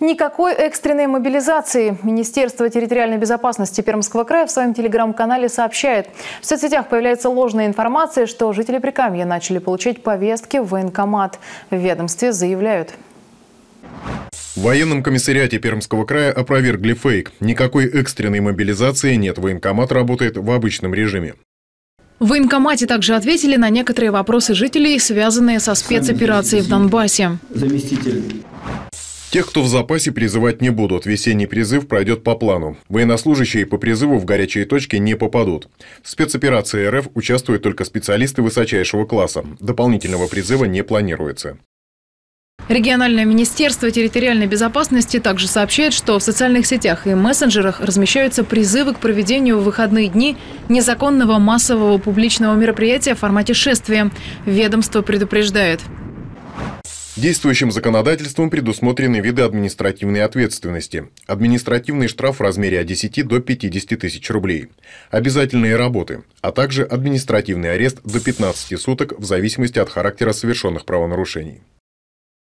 Никакой экстренной мобилизации. Министерство территориальной безопасности Пермского края в своем телеграм-канале сообщает. В соцсетях появляется ложная информация, что жители Прикамья начали получать повестки в военкомат. В ведомстве заявляют. В военном комиссариате Пермского края опровергли фейк. Никакой экстренной мобилизации нет. Военкомат работает в обычном режиме. В военкомате также ответили на некоторые вопросы жителей, связанные со спецоперацией в Донбассе. Заместитель Тех, кто в запасе, призывать не будут. Весенний призыв пройдет по плану. Военнослужащие по призыву в горячие точки не попадут. В спецоперации РФ участвуют только специалисты высочайшего класса. Дополнительного призыва не планируется. Региональное министерство территориальной безопасности также сообщает, что в социальных сетях и мессенджерах размещаются призывы к проведению в выходные дни незаконного массового публичного мероприятия в формате шествия. Ведомство предупреждает – Действующим законодательством предусмотрены виды административной ответственности. Административный штраф в размере от 10 до 50 тысяч рублей. Обязательные работы, а также административный арест до 15 суток в зависимости от характера совершенных правонарушений.